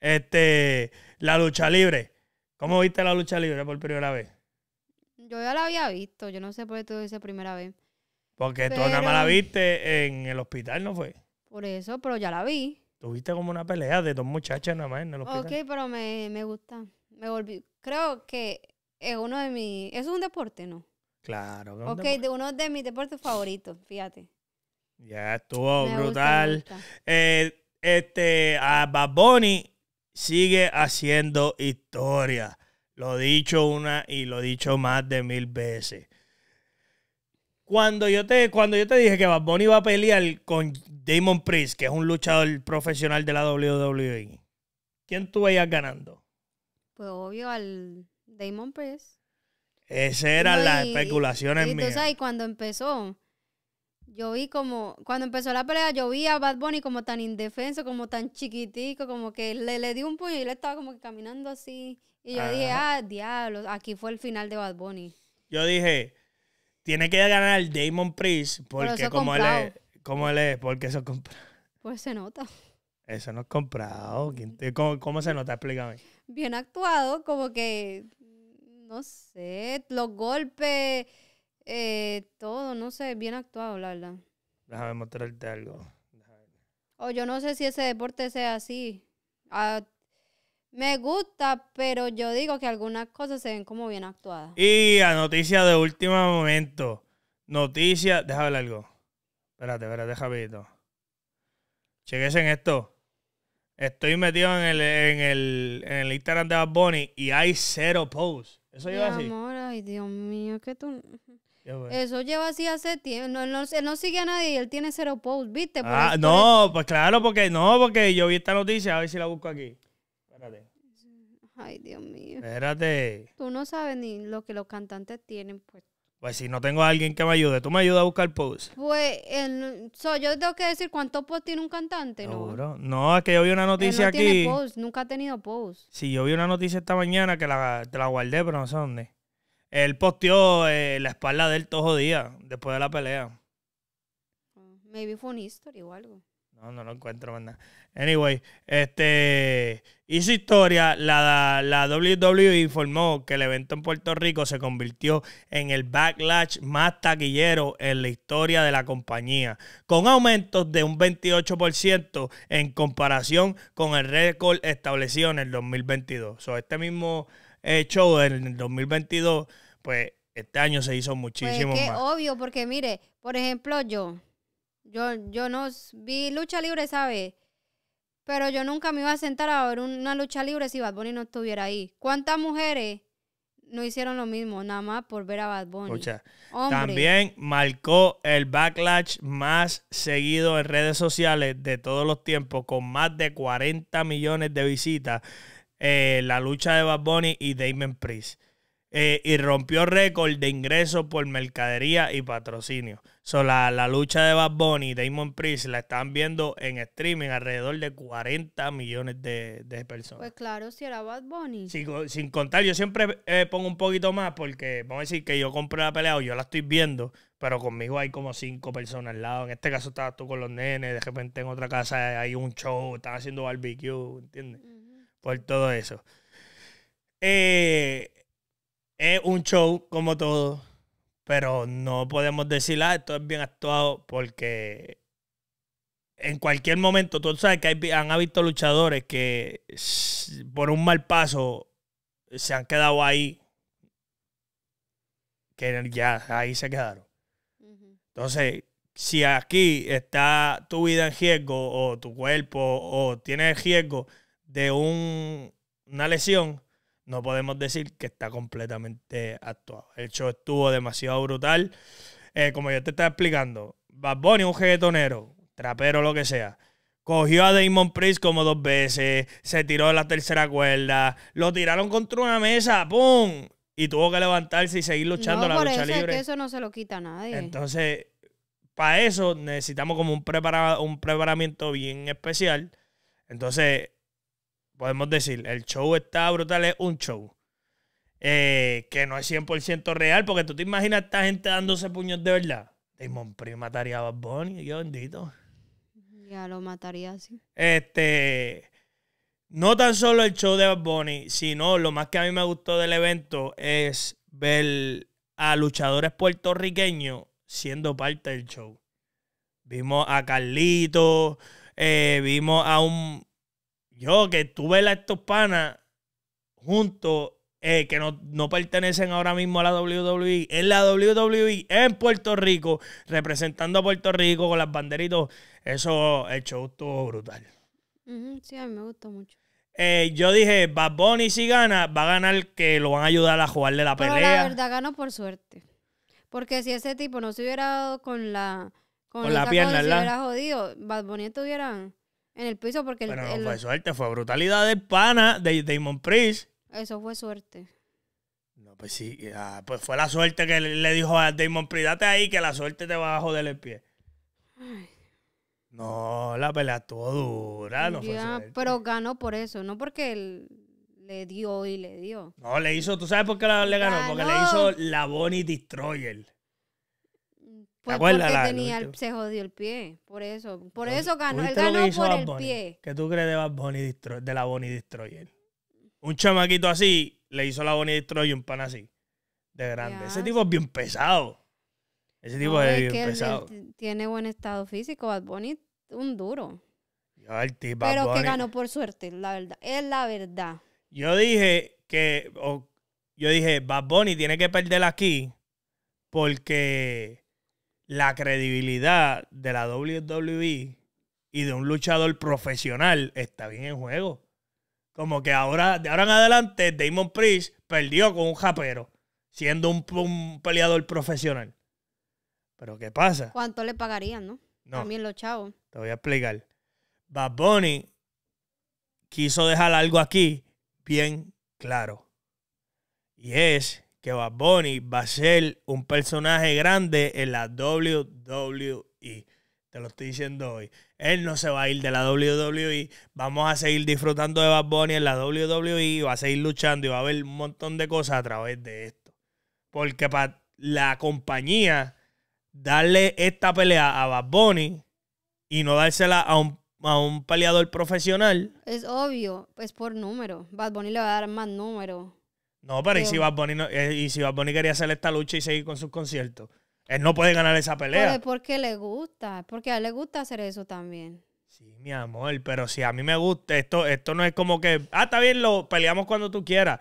Este, la lucha libre. ¿Cómo viste la lucha libre por primera vez? Yo ya la había visto, yo no sé por qué tú dices primera vez. Porque tú nada más la viste en el hospital, ¿no fue? Por eso, pero ya la vi. Tuviste como una pelea de dos muchachas nada más en el hospital. Ok, pero me, gusta. Me Creo que es uno de mis. Es un deporte, ¿no? Claro. Que ok, de uno de mis deportes favoritos, fíjate. Ya estuvo brutal. Eh, este, a Bad Bunny sigue haciendo historia. Lo he dicho una y lo he dicho más de mil veces. Cuando yo te, cuando yo te dije que Bad Bunny iba a pelear con Damon Priest, que es un luchador profesional de la WWE, ¿quién tú veías ganando? Pues obvio al Damon Priest. Esa era la especulación en y, Y cuando empezó, yo vi como, cuando empezó la pelea, yo vi a Bad Bunny como tan indefenso, como tan chiquitico, como que le, le dio un puño y él estaba como que caminando así. Y yo dije, ah, diablo, aquí fue el final de Bad Bunny. Yo dije, tiene que ganar Damon Priest porque como él, es, como él porque eso compra. Pues se nota. Eso no es comprado. ¿Cómo se nota? Explícame. Bien actuado, como que, no sé, los golpes eh, todo, no sé, bien actuado, la verdad. Déjame mostrarte algo. O yo no sé si ese deporte sea así. Ah, me gusta, pero yo digo que algunas cosas se ven como bien actuadas. Y a noticia de último momento. Noticia, déjame ver algo. Espérate, espérate, déjame ver. en esto. Estoy metido en el, en el, en el Instagram de Bad y hay cero posts. Eso iba así. Amor, ay, Dios mío, que tú. Eso lleva así hace tiempo. No, él, no, sigue a nadie él tiene cero posts, ¿viste? Ah, no, pues claro, porque no, porque yo vi esta noticia, a ver si la busco aquí. Espérate. Ay, Dios mío. Espérate. Tú no sabes ni lo que los cantantes tienen, pues. Pues si no tengo a alguien que me ayude, ¿tú me ayudas a buscar posts? Pues, yo tengo que decir cuántos posts tiene un cantante, ¿no? No, es que yo vi una noticia aquí. nunca ha tenido posts. Sí, yo vi una noticia esta mañana que la, te la guardé, pero no sé dónde. Él posteó eh, la espalda de él todo día, después de la pelea. Maybe fue un history o algo. No, no lo encuentro verdad. Anyway, este hizo historia. La, la WWE informó que el evento en Puerto Rico se convirtió en el backlash más taquillero en la historia de la compañía, con aumentos de un 28% en comparación con el récord establecido en el 2022. sea, este mismo hecho show el 2022, pues este año se hizo pues, muchísimo es que Obvio, porque mire, por ejemplo, yo, yo, yo no vi lucha libre, sabe Pero yo nunca me iba a sentar a ver una lucha libre si Bad Bunny no estuviera ahí. ¿Cuántas mujeres no hicieron lo mismo nada más por ver a Bad Bunny? también marcó el backlash más seguido en redes sociales de todos los tiempos, con más de 40 millones de visitas eh, la lucha de Bad Bunny y Damon Priest. Eh, y rompió récord de ingresos por mercadería y patrocinio. So, la, la, lucha de Bad Bunny y Damon Priest la están viendo en streaming alrededor de 40 millones de, personas. Pues claro, si era Bad Bunny. Sin, contar, yo siempre eh, pongo un poquito más porque vamos a decir que yo compré la pelea o yo la estoy viendo, pero conmigo hay como cinco personas al lado. En este caso estabas tú con los nenes, de repente en otra casa hay un show, están haciendo barbecue, ¿entiendes? por todo eso. Eh, es un show como todo, pero no podemos decir, ah, esto es bien actuado porque en cualquier momento, tú sabes que han habido luchadores que por un mal paso se han quedado ahí, que ya ahí se quedaron. Entonces, si aquí está tu vida en riesgo o tu cuerpo o tienes riesgo, de una lesión, no podemos decir que está completamente actuado. El show estuvo demasiado brutal. Eh, como yo te estaba explicando, Bad Bunny, un jeguetonero, trapero, lo que sea. Cogió a Damon Priest como dos veces, se tiró de la tercera cuerda, lo tiraron contra una mesa, ¡pum! Y tuvo que levantarse y seguir luchando la por lucha libre. eso no se lo quita a nadie. Entonces, para eso necesitamos como un, un preparamiento bien especial. Entonces, podemos decir, el show está brutal, es un show. Eh, que no es 100% real, porque tú te imaginas a esta gente dándose puños de verdad. Damon prima mataría a Bad Bunny, yo bendito. Ya lo mataría así. Este. No tan solo el show de Bad Bunny, sino lo más que a mí me gustó del evento es ver a luchadores puertorriqueños siendo parte del show. Vimos a Carlito, eh, vimos a un yo que tuve a estos panas juntos eh, que no, no, pertenecen ahora mismo a la WWE, en la WWE en Puerto Rico, representando a Puerto Rico con las banderitos, eso, el show estuvo brutal. sí, a mí me gustó mucho. Eh, yo dije, Bad Bunny si gana, va a ganar que lo van a ayudar a jugarle la pelea. la verdad ganó por suerte. Porque si ese tipo no se hubiera dado con la... Con, la pierna, ¿verdad? hubiera jodido, Bad Bunny estuvieran en el piso porque... no fue suerte, fue brutalidad de pana de Damon Priest. Eso fue suerte. No, pues sí, ah, pues fue la suerte que le dijo a Damon Priest, date ahí que la suerte te va a joder el pie. No, la pelea estuvo dura, no Pero ganó por eso, no porque él le dio y le dio. No, le hizo, ¿tú sabes por qué le ganó? Porque le hizo la Bonnie Destroyer. Pues porque tenía el, se jodió el pie, por eso. Por eso ganó, él ganó por el pie. ¿Qué tú crees de, Bad Bunny de la Bonnie Destroyer? Un chamaquito así le hizo la Bonnie Destroyer un pan así, de grande. Ese tipo es bien pesado. Ese tipo es, bien pesado. tiene buen estado físico, Bad Bunny un duro. Pero que ganó por suerte, la verdad. Es la verdad. Yo dije que, yo dije, Bad Bunny tiene que perder aquí porque la credibilidad de la WWE y de un luchador profesional está bien en juego. Como que ahora, de ahora en adelante, Damon Priest perdió con un japero, siendo un, un peleador profesional. Pero ¿qué pasa? ¿Cuánto le pagarían, no? no? También los chavos. Te voy a explicar. Bad Bunny quiso dejar algo aquí bien claro. Y es que Bad Bunny va a ser un personaje grande en la WWE. Te lo estoy diciendo hoy. Él no se va a ir de la WWE. Vamos a seguir disfrutando de Bad Bunny en la WWE. Va a seguir luchando y va a haber un montón de cosas a través de esto. Porque para la compañía darle esta pelea a Bad Bunny y no dársela a un peleador profesional. Es obvio, es pues por número. Bad Bunny le va a dar más número. No, pero ¿y si, Bad Bunny eh, y si quería hacer esta lucha y seguir con sus conciertos? Él no puede ganar esa Pero pelea. es porque le gusta, porque a él le gusta hacer eso también. Sí, mi amor, pero si a mí me gusta, esto, esto no es como que, ah, está bien, lo peleamos cuando tú quieras.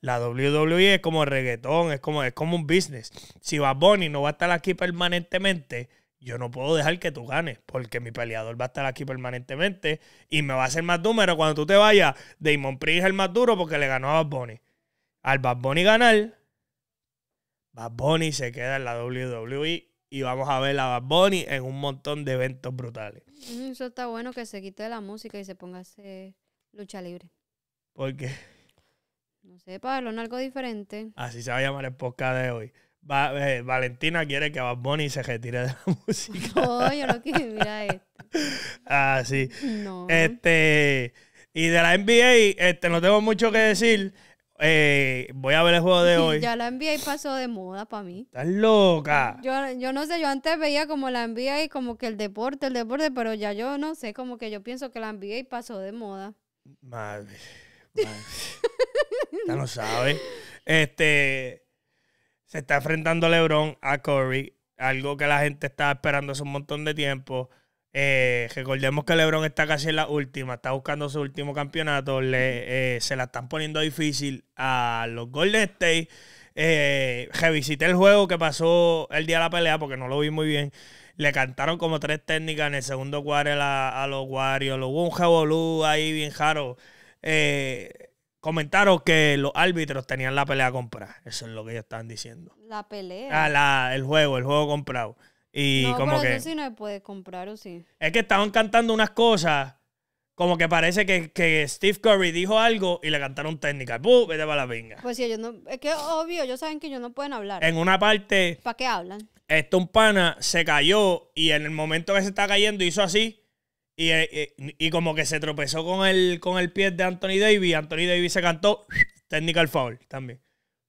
La WWE es como reggaetón, es como, es como un business. Si Bad Bunny no va a estar aquí permanentemente, yo no puedo dejar que tú ganes, porque mi peleador va a estar aquí permanentemente y me va a hacer más número cuando tú te vayas. Damon Priest es el más duro porque le ganó a Bad al Bad Bunny ganar, Bad Bunny se queda en la WWE y vamos a ver a Bad Bunny en un montón de eventos brutales. Mm, eso está bueno que se quite la música y se ponga a hacer lucha libre. ¿Por qué? No sé, en algo diferente. Así se va a llamar el podcast de hoy. Eh, Valentina quiere que Bad Bunny se retire de la música. No, yo no quiero, mirar esto. ah, sí. No. Este, y de la NBA, este, no tengo mucho que decir. Eh, voy a ver el juego de hoy. Ya la NBA pasó de moda para mí. Estás loca. Yo, no sé, yo antes veía como la NBA y como que el deporte, el deporte, pero ya yo no sé, como que yo pienso que la NBA pasó de moda. Madre. ya no sabe. Este se está enfrentando LeBron a Curry, algo que la gente estaba esperando hace un montón de tiempo. Eh, recordemos que LeBron está casi en la última, está buscando su último campeonato, eh, se la están poniendo difícil a los Golden State. Eh, revisité el juego que pasó el día de la pelea porque no lo vi muy bien. Le cantaron como tres técnicas en el segundo cuadro a, los Warriors. Lo hubo un ahí bien jaro comentaron que los árbitros tenían la pelea comprada. Eso es lo que ellos estaban diciendo. La pelea. Ah, el juego, el juego comprado. Y como que. sé no puede comprar, o sí. Es que estaban cantando unas cosas. Como que parece que, que Steve Curry dijo algo y le cantaron técnica. ¡Buh! Vete para la pinga. Pues sí, ellos no. Es que obvio, ellos saben que ellos no pueden hablar. En una parte. ¿Para qué hablan? esto un pana se cayó y en el momento que se está cayendo hizo así. Y, eh, eh, como que se tropezó con el, con el pie de Anthony Davis. Anthony Davis se cantó técnica al foul también.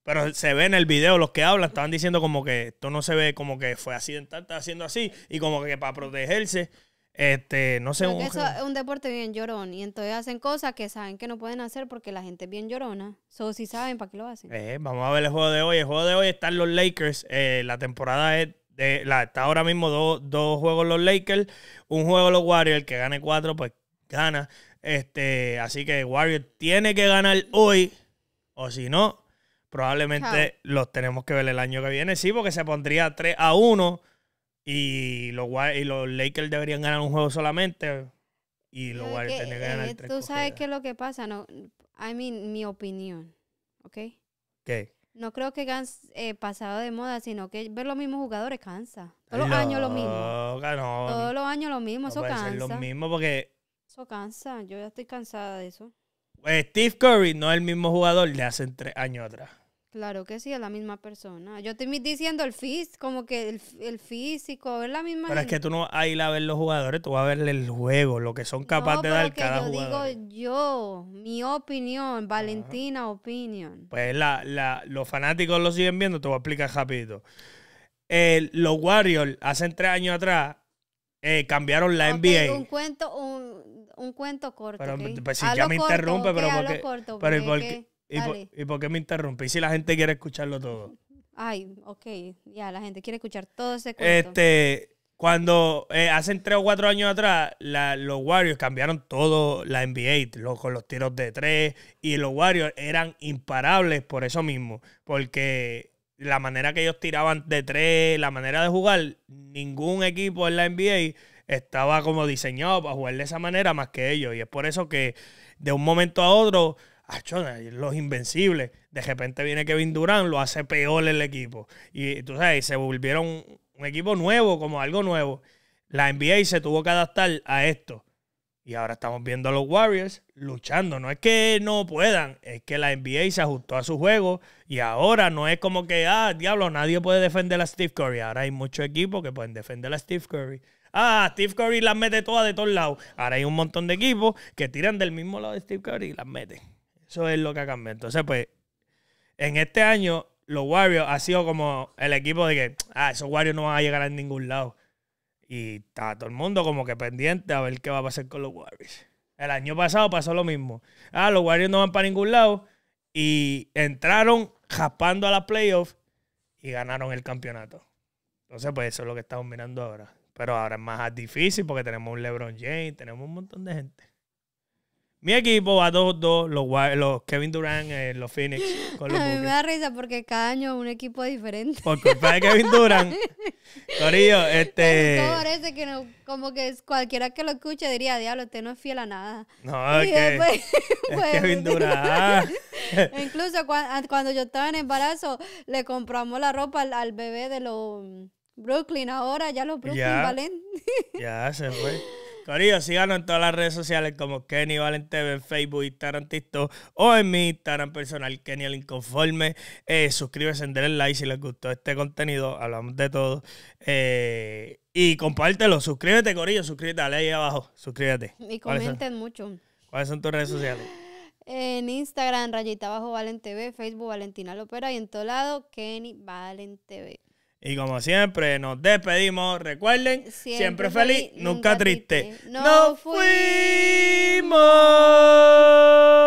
Pero se ve en el video, los que hablan estaban diciendo como que esto no se ve como que fue accidental, está haciendo así, y como que para protegerse, este, no sé. Porque eso es un deporte bien llorón, y entonces hacen cosas que saben que no pueden hacer porque la gente es bien llorona. So, si saben, ¿para qué lo hacen? Eh, vamos a ver el juego de hoy. El juego de hoy están los Lakers, eh, la temporada es de, la, está ahora mismo dos, juegos los Lakers, un juego los Warriors, el que gane cuatro, pues gana. Este, así que Warriors tiene que ganar hoy, o si no, Probablemente los tenemos que ver el año que viene. Sí, porque se pondría 3 a 1 y los, y los Lakers deberían ganar un juego solamente. Y los Warriors tendrían que ganar eh, Tú sabes qué es lo que pasa, no. I mi opinión. ¿Ok? ¿Qué? No creo que Gans eh, pasado de moda, sino que ver los mismos jugadores cansa. Todos los años lo mismo. Todos los años lo mismo, eso cansa. lo mismo porque. Eso cansa, yo ya estoy cansada de eso. Pues Steve Curry no es el mismo jugador Le hace tres años atrás. Claro que sí, es la misma persona. Yo estoy diciendo el físico, como que el, físico, es la misma. Pero es que tú no vas a ir a ver los jugadores, tú vas a ver el juego, lo que son capaces de dar cada yo digo yo, mi opinión, Valentina opinion. Pues la, la, los fanáticos lo siguen viendo, te voy a explicar rapidito. los Warriors, hace tres años atrás, eh, cambiaron la NBA. Un cuento, un, un cuento corto. Pero pues, ya me interrumpe, pero porque. ¿Y por, qué me interrumpí? Si la gente quiere escucharlo todo. Ay, ok. Ya, la gente quiere escuchar todo ese cuento. Este, cuando hacen eh, hace tres o cuatro años atrás, los Warriors cambiaron todo la NBA con los tiros de tres. Y los Warriors eran imparables por eso mismo. Porque la manera que ellos tiraban de tres, la manera de jugar, ningún equipo en la NBA estaba como diseñado para jugar de esa manera más que ellos. Y es por eso que de un momento a otro Ah, los invencibles. De repente viene Kevin Durant, lo hace peor el equipo. Y tú sabes, se volvieron un equipo nuevo, como algo nuevo. La NBA se tuvo que adaptar a esto. Y ahora estamos viendo a los Warriors luchando. No es que no puedan, es que la NBA se ajustó a su juego. Y ahora no es como que, ah, diablo, nadie puede defender a Steve Curry. Ahora hay muchos equipos que pueden defender a Steve Curry. Ah, Steve Curry las mete todas de todos lados. Ahora hay un montón de equipos que tiran del mismo lado de Steve Curry y las meten. Eso es lo que ha cambiado. Entonces, pues, en este año, los Warriors ha sido como el equipo de que, ah, esos Warriors no van a llegar a ningún lado. Y está todo el mundo como que pendiente a ver qué va a pasar con los Warriors. El año pasado pasó lo mismo. Ah, los Warriors no van para ningún lado. Y entraron jaspando a las playoffs y ganaron el campeonato. Entonces, pues eso es lo que estamos mirando ahora. Pero ahora es más difícil porque tenemos un LeBron James, tenemos un montón de gente. Mi equipo va 2-2, los, los, Kevin Durant, eh, los Phoenix. Con los a mí me da risa porque cada año un equipo diferente. Por culpa de Kevin Durant. Corillo, este. parece que como que cualquiera que lo escuche diría, diablo, usted no es fiel a nada. No, es, que, es Kevin Durant. Incluso cuando, yo estaba en embarazo, le compramos la ropa al, bebé de los Brooklyn. Ahora ya los Brooklyn ya, ya, se fue. Corillo, síganos en todas las redes sociales como Kenny Valente, Facebook, Instagram, TikTok o en mi Instagram personal, Kenny el Inconforme. Eh, suscríbete, denle like si les gustó este contenido. Hablamos de todo. Eh, y compártelo. Suscríbete, Corillo. Suscríbete, dale ahí abajo. Suscríbete. Y comenten mucho. ¿Cuáles son tus redes sociales? En Instagram, rayita abajo Valente TV, Facebook Valentina Lopera y en todo lado Kenny Valente TV. Y como siempre, nos despedimos. Recuerden, siempre, feliz, nunca triste. triste. No fuimos.